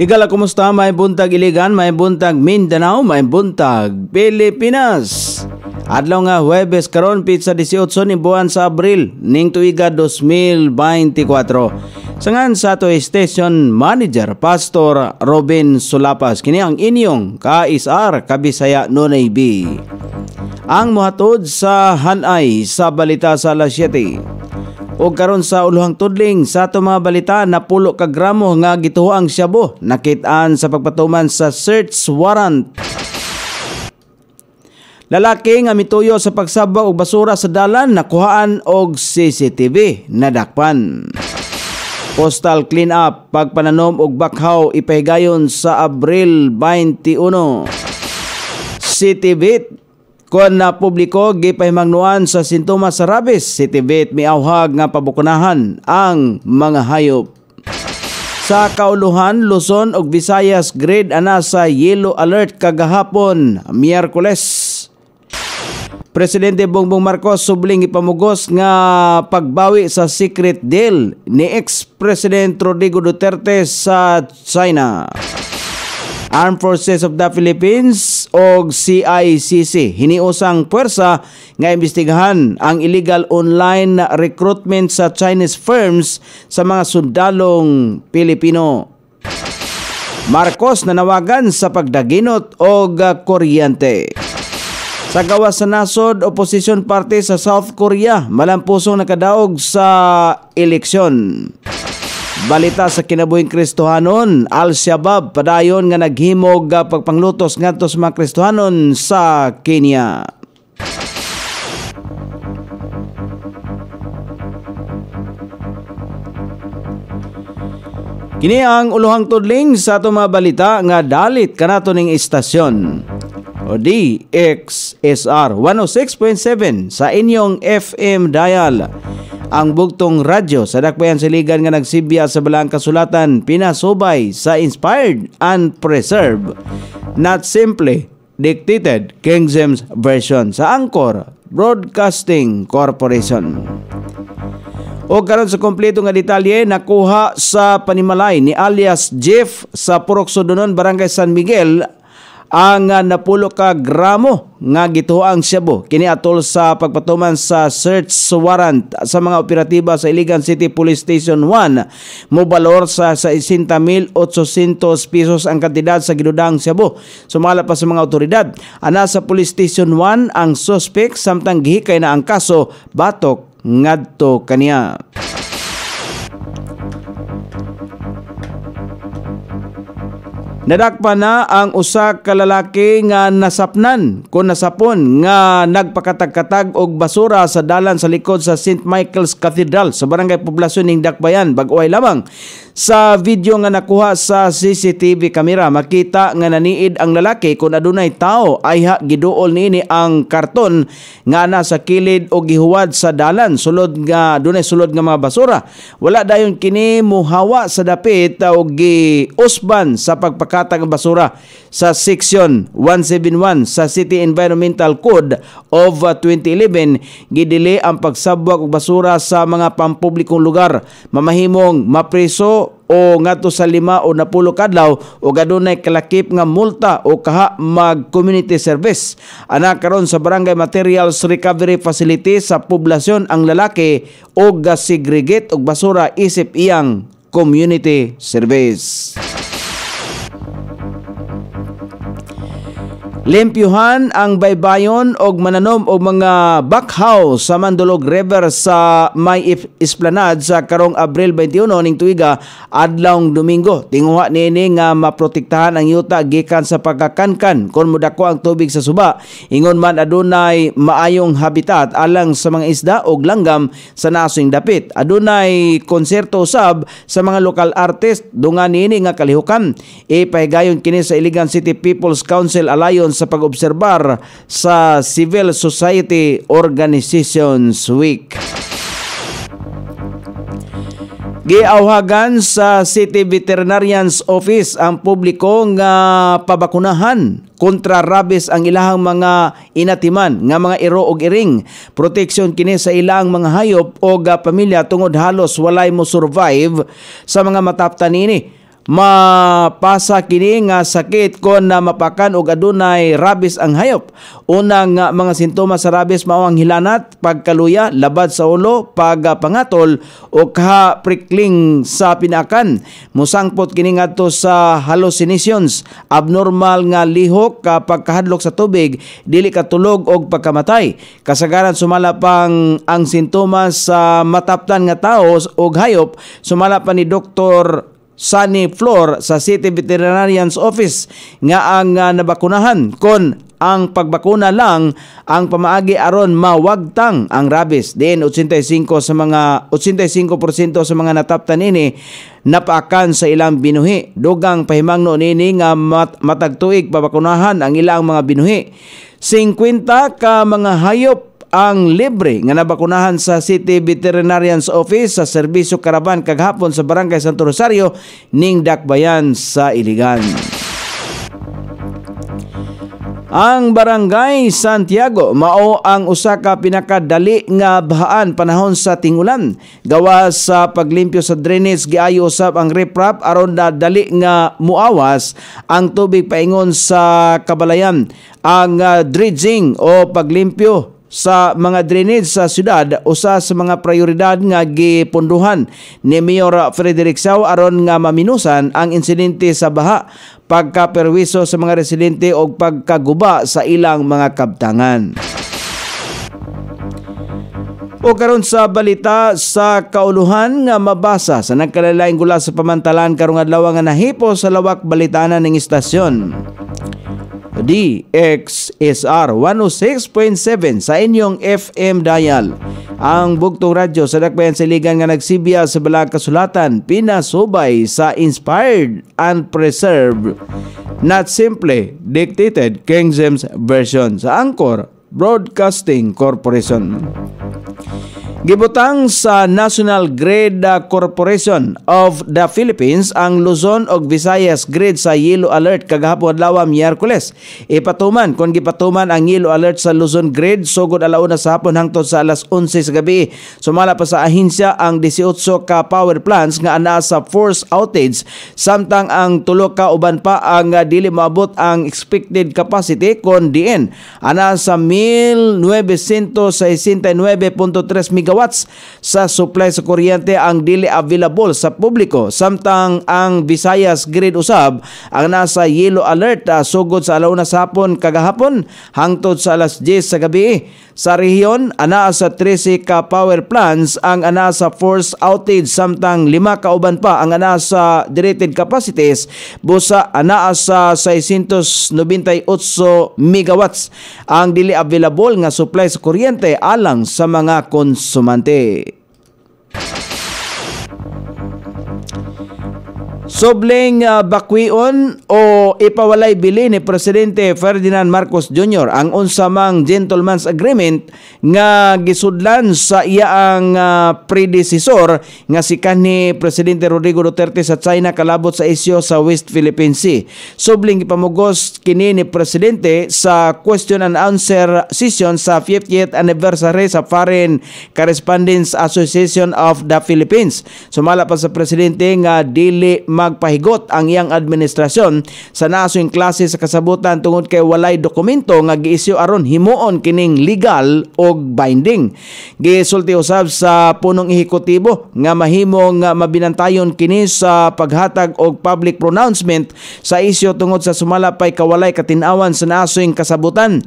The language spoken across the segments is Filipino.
Igala kumusta? May buntag Iligan, may buntag Mindanao, may buntag Pilipinas. Adlaw nga Huwebes karon pizza 18 ni buwan sa Abril ning tuiga 2024. Sangan sa ato Station Manager Pastor Robin Sulapas kini ang inyong KSR Kabisaya Nonay B. Ang muhatod sa Hanay sa balita sa alas 7. O karon sa uluhang tudling sa ato mga balita na pulo ka gramo nga gituhoang Shabu nakitaan sa pagpatuman sa search warrant. Lalaki nga mituyo sa pagsabaw og basura sa dalan nakuhaan og CCTV nadakpan. Postal clean up pagpananom og bakhaw ipahigayon sa Abril 21. CTV kon na publiko gipahimangnuan sa sintomas sa rabies si Tibet miawhag nga pabukunahan ang mga hayop. Sa Kauluhan, Luzon ug Visayas grade ana sa yellow alert kagahapon, Miyerkules. Presidente Bongbong Marcos subling ipamugos nga pagbawi sa secret deal ni ex-president Rodrigo Duterte sa China. Armed Forces of the Philippines o CICC. Hiniusang pwersa nga imbestigahan ang illegal online recruitment sa Chinese firms sa mga sundalong Pilipino. Marcos nanawagan sa pagdaginot o kuryente. Sa gawas sa nasod, opposition party sa South Korea malampusong nakadaog sa eleksyon. Balita sa kinabuhing Kristohanon, Al-Shabaab padayon nga naghimog pagpanglutos ngadto sa mga Kristohanon sa Kenya. Kini ang uluhang tudling sa itong mga balita nga dalit kanato ning istasyon. O DXSR 106.7 sa inyong FM dial ang bugtong radyo sa dakbayan siligan nga nagsibya sa balang kasulatan pinasubay sa inspired and preserved not simply dictated King James Version sa Angkor Broadcasting Corporation. O karon sa kompleto nga detalye nakuha sa panimalay ni alias Jeff sa Purok Puroksodonon Barangay San Miguel ang napulo ka gramo nga gituang Cebu kini atol sa pagpatuman sa search warrant sa mga operatiba sa Iligan City Police Station 1 mobalor sa 60,800 pesos ang kantidad sa gidudang Cebu sumala pa sa mga otoridad ana sa Police Station 1 ang suspect samtang gihikay na ang kaso batok ngadto kaniya Nadakpa na ang usa kalalaki nga nasapnan kon nasapon nga nagpakatagkatag og basura sa dalan sa likod sa St. Michael's Cathedral sa barangay poblasyon ning Dakbayan bag-oy lamang. Sa video nga nakuha sa CCTV camera makita nga naniid ang lalaki kon adunay tao ay ha giduol niini ang karton nga ana sa kilid o gihuwad sa dalan sulod nga dunay sulod nga mga basura. Wala dayon kini muhawa sa dapit o giusban sa pagpak katang basura sa Section 171 sa City Environmental Code of 2011 uh, gidili ang pagsabwag og basura sa mga pampublikong lugar mamahimong mapreso o ngadto sa lima o napulo kadlaw o gadunay kalakip nga multa o kaha mag community service ana karon sa barangay materials recovery facility sa poblasyon ang lalaki og gasegregate og basura isip iyang community service Limpyuhan ang baybayon og mananom og mga backhaw sa Mandulog River sa May Esplanade sa karong Abril 21 ning tuiga adlawng Domingo. Tinguha nini nga maprotektahan ang yuta gikan sa pagkakankan kon mudako ang tubig sa suba. Ingon man adunay maayong habitat alang sa mga isda og langgam sa nasing dapit. Adunay konserto sab sa mga lokal artist dungan nini nga kalihukan. Ipahigayon kini sa Iligan City People's Council Alliance sa pag-obserbar sa Civil Society Organizations Week. Giawhagan sa City Veterinarian's Office ang publiko nga pabakunahan kontra rabies ang ilahang mga inatiman nga mga iro og iring. Proteksyon kini sa ilang mga hayop o pamilya tungod halos walay mo survive sa mga mataptan ini mapasa kini nga sakit kon na mapakan og adunay rabies ang hayop unang mga sintomas sa rabies mao ang hilanat pagkaluya labad sa ulo pagpangatol o kaha prickling sa pinakan musangpot kini ngadto sa hallucinations abnormal nga lihok kapag kahadlok sa tubig dili katulog og pagkamatay kasagaran sumala pang ang sintomas sa mataptan nga tawo og hayop sumala pa ni Dr. Sunny Floor sa City Veterinarian's Office nga ang uh, nabakunahan kon ang pagbakuna lang ang pamaagi aron mawagtang ang rabies. Din 85 sa mga 85% sa mga nataptan ini napaakan sa ilang binuhi. Dugang pahimangno nini nga mat, matagtuig pabakunahan ang ilang mga binuhi. 50 ka mga hayop ang libre nga nabakunahan sa City Veterinarian's Office sa Serbisyo Karaban kaghapon sa Barangay Santo Rosario ning Dakbayan sa Iligan. Ang Barangay Santiago mao ang usa ka pinakadali nga bahaan panahon sa tingulan. Gawa sa paglimpyo sa drainage giayo usab ang riprap aron na dali nga muawas ang tubig paingon sa kabalayan. Ang uh, dredging o paglimpyo sa mga drainage sa syudad usa sa mga prioridad nga gipunduhan ni Mayor Frederick Saw aron nga maminusan ang insidente sa baha pagkaperwiso sa mga residente o pagkaguba sa ilang mga kabtangan. O karon sa balita sa kauluhan nga mabasa sa nagkalalaing gula sa pamantalan karong adlaw nga nahipo sa lawak balitanan ng istasyon. DXSR 106.7 sa inyong FM dial. Ang Bugtong Radyo sa Dakbayan Siligan nga nagsibya sa Balag Kasulatan, pinasubay sa Inspired and Preserved. Not Simple Dictated King James Version sa Angkor Broadcasting Corporation. Gibutang sa National Grid Corporation of the Philippines ang Luzon og Visayas Grid sa yellow alert kagahapon adlaw Miyerkules. Ipatuman kon gipatuman ang yellow alert sa Luzon Grid sugod alauna sa hapon hangtod sa alas 11 sa gabi. Sumala pa sa ahinsya ang 18 ka power plants nga anaa sa force outage samtang ang tulo ka uban pa ang ah, dili maabot ang expected capacity kon diin anaa sa 1,969.3 megawatts sa supply sa kuryente ang dili available sa publiko samtang ang Visayas Grid Usab ang nasa yellow alert uh, sugod sa alauna sa hapon kagahapon hangtod sa alas 10 sa gabi. Sa rehiyon, ana sa 13 ka power plants ang ana sa force outage samtang lima uban pa ang ana sa directed capacities busa ana sa 698 megawatts ang dili available available nga supply sa kuryente alang sa mga konsumante. Sobling uh, ah, bakwion o ipawalay bili ni Presidente Ferdinand Marcos Jr. ang unsamang gentleman's agreement nga gisudlan sa iya ang uh, ah, predecessor nga si kanhi Presidente Rodrigo Duterte sa China kalabot sa isyo sa West Philippine Sea. Sobling ipamugos kini ni Presidente sa question and answer session sa 50th anniversary sa Foreign Correspondence Association of the Philippines. Sumala pa sa Presidente nga dili magpahigot ang iyang administrasyon sa nasong klase sa kasabutan tungod kay walay dokumento nga giisyu aron himuon kining legal og binding. Gisulti usab sa punong ehekutibo nga mahimong mabinantayon kini sa paghatag og public pronouncement sa isyu tungod sa sumalapay kawalay katinawan sa nasong kasabutan.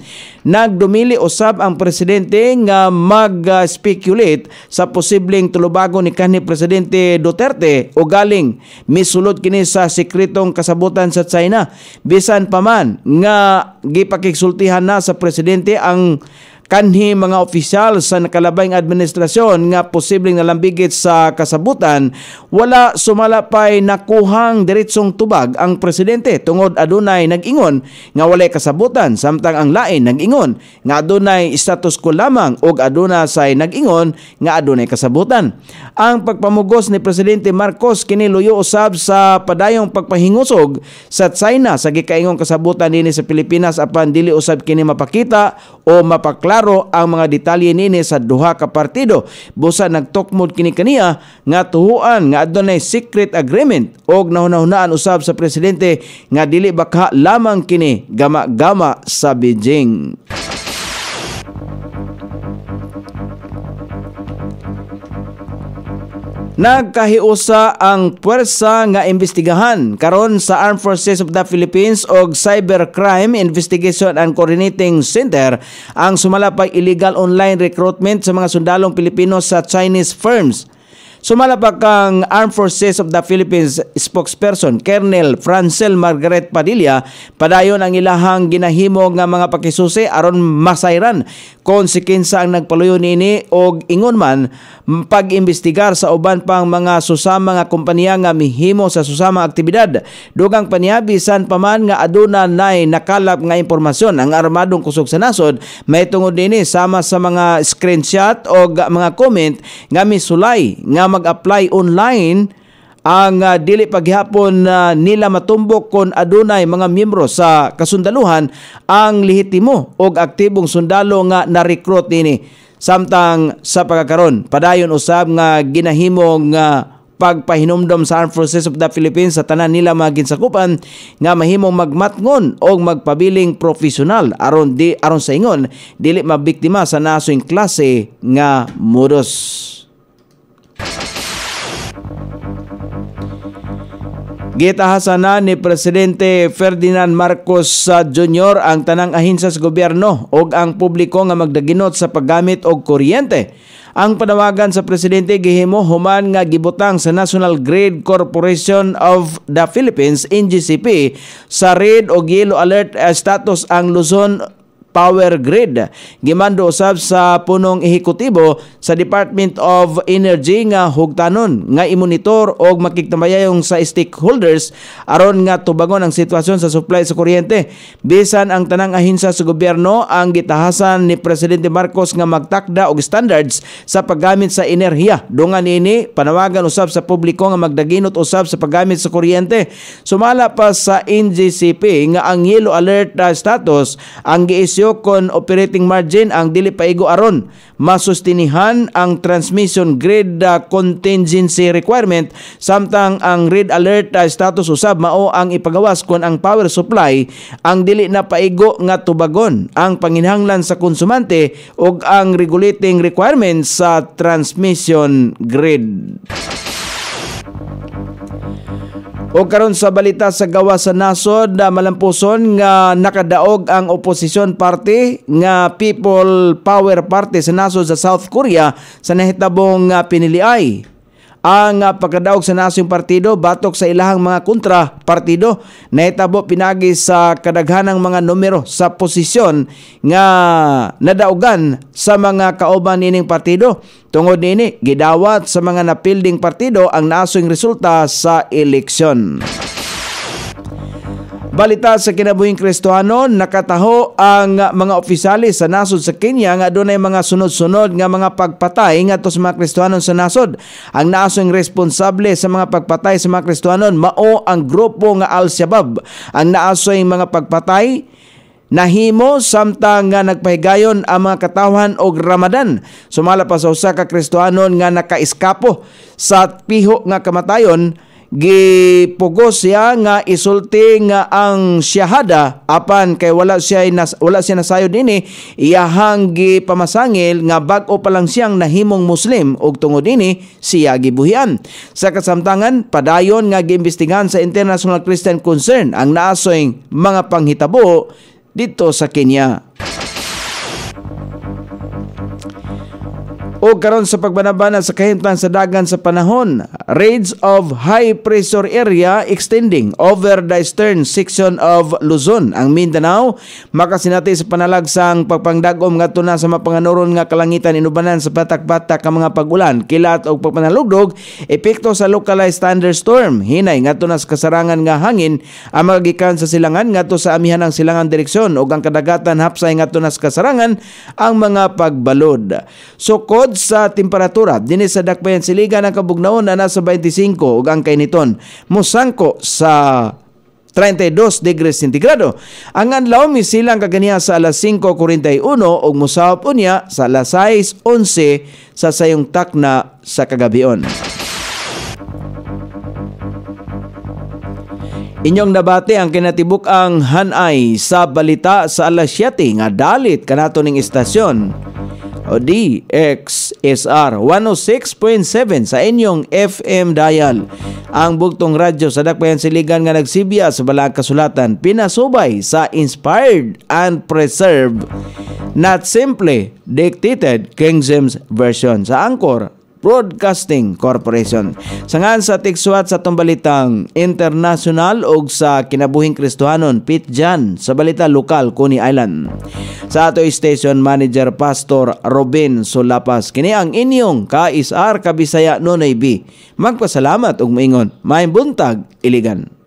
Nagdumili usab ang presidente nga mag-speculate sa posibleng tulubago ni kanhi presidente Duterte o galing misulat sulod kini sa sekretong kasabutan sa China bisan pa man nga gipakigsultihan na sa presidente ang kanhi mga opisyal sa nakalabay administrasyon nga posibleng nalambigit sa kasabutan wala sumalapay nakuhang diretsong tubag ang presidente tungod adunay nagingon nga walay kasabutan samtang ang lain nagingon nga adunay status quo lamang og aduna say nagingon nga adunay kasabutan ang pagpamugos ni presidente Marcos kini luyo usab sa padayong pagpahingusog sa China sa gikaingong kasabutan dinhi sa Pilipinas apan dili usab kini mapakita o mapakla klaro ang mga detalye nini sa duha ka partido. Busa nagtukmod kini kaniya nga tuhuan nga adunay secret agreement og nahunahunaan usab sa presidente nga dili baka lamang kini gama-gama sa Beijing. Nagkahiusa ang puwersa nga imbestigahan karon sa Armed Forces of the Philippines og Cybercrime Investigation and Coordinating Center ang sumala illegal online recruitment sa mga sundalong Pilipino sa Chinese firms. Sumala pa kang Armed Forces of the Philippines spokesperson Colonel Francel Margaret Padilla padayon ang ilahang ginahimo nga mga pakisusi aron masayran kon ang nagpaluyo niini og ingon man pag-imbestigar sa uban pang mga susama nga kompanya nga mihimo sa susama aktibidad dugang paniabi san paman nga aduna nay nakalap nga impormasyon ang armadong kusog sa nasod may tungod dinhi sama sa mga screenshot og mga comment nga misulay nga mag-apply online ang uh, dili paghihapon uh, nila matumbok kon adunay mga miyembro sa kasundaluhan ang lehitimo og aktibong sundalo nga na-recruit nini samtang sa pagkakaron padayon usab nga ginahimong uh, ah, pagpahinomdom sa Armed Forces of the Philippines sa tanan nila mga ginsakupan nga mahimong magmatngon o magpabiling profesional aron di aron sa ingon dili mabiktima sa nasing klase nga modus. Gitahasana ni Presidente Ferdinand Marcos ah, Jr. ang tanang ahinsa sa gobyerno o ang publiko nga magdaginot sa paggamit og kuryente. Ang panawagan sa Presidente gihimo human nga gibutang sa National Grid Corporation of the Philippines NGCP sa red o yellow alert ah, status ang Luzon power grid. Gimando usab sa punong ehekutibo sa Department of Energy nga hugtanon nga imonitor og makigtambayayong sa stakeholders aron nga tubagon ang sitwasyon sa supply sa kuryente. Bisan ang tanang ahinsa sa gobyerno ang gitahasan ni presidente Marcos nga magtakda og standards sa paggamit sa enerhiya. Dungan nini panawagan usab sa publiko nga magdaginot usab sa paggamit sa kuryente. Sumala pa sa NGCP nga ang yellow alert status ang giisyu kon operating margin ang dili paigo aron masustinihan ang transmission grid uh, contingency requirement samtang ang red alert uh, status usab mao ang ipagawas kon ang power supply ang dili na paigo nga tubagon ang panginhanglan sa konsumante ug ang regulating requirements sa transmission grid. O karon sa balita sa gawa sa nasod na ah, malampuson nga nakadaog ang opposition party nga People Power Party sa nasod sa South Korea sa nahitabong ah, piniliay ang ah, pagkadaog sa nasong partido batok sa ilahang mga kontra partido na nahitabo pinagi sa kadaghanang mga numero sa posisyon nga nadaogan sa mga kauban nining partido tungod nini gidawat sa mga napilding partido ang nasong resulta sa eleksyon. Balita sa kinabuhing Kristohanon, nakataho ang mga opisyalis sa nasod sa Kenya nga doon ay mga sunod-sunod nga mga pagpatay nga sa mga Kristohanon sa nasod. Ang naasong responsable sa mga pagpatay sa mga Kristohanon mao ang grupo nga al shabaab Ang naasong mga pagpatay Nahimo samtang nga nagpahigayon ang mga katawhan og Ramadan. Sumala pa sa usa ka Kristohanon nga nakaiskapo sa piho nga kamatayon gipugos siya nga isulti nga ang syahada apan kay wala siya nas, wala siya nasayod ini eh. iyahang gipamasangil nga bag-o pa lang siyang nahimong muslim ug tungod ini eh, siya gibuhian sa kasamtangan padayon nga giimbestigahan sa International Christian Concern ang naasoy mga panghitabo dito sa Kenya o karon sa pagbanabana sa kahimtang sa dagan sa panahon. Raids of high pressure area extending over the eastern section of Luzon. Ang Mindanao, makasinati sa panalagsang pagpangdagom nga na sa mapanganuron nga kalangitan inubanan sa patak-patak ka mga pagulan, kilat o pagpanalugdog, epekto sa localized thunderstorm. Hinay nga na sa kasarangan nga hangin ang magikan sa silangan nga sa amihan ng silangan direksyon o ang kadagatan hapsay nga na sa kasarangan ang mga pagbalod. Sukod sa temperatura, dinhi sa dakbayan siligan ang kabugnaon na nasa 25 ug ang kainiton mosangko sa 32 degrees centigrado. Ang adlaw misilang kaganiya sa alas 5:41 ug mosawop unya sa alas 6:11 sa sayong takna sa kagabion. Inyong nabati ang kinatibuk ang hanay sa balita sa alas 7 nga dalit kanato ning istasyon o DXSR 106.7 sa inyong FM dial. Ang bugtong radyo sa Dakbayan Siligan nga nagsibya sa Balang Kasulatan pinasubay sa Inspired and Preserved Not Simply Dictated King James Version sa Angkor Broadcasting Corporation. Sa Sangan sa tigsuwat sa tumbalitang international o sa kinabuhing Kristohanon, Pete Jan, sa balita lokal, Kuni Island. Sa ato station manager Pastor Robin Solapas, kini ang inyong KSR Kabisaya Nonay B. Magpasalamat ug moingon. Maayong buntag iligan.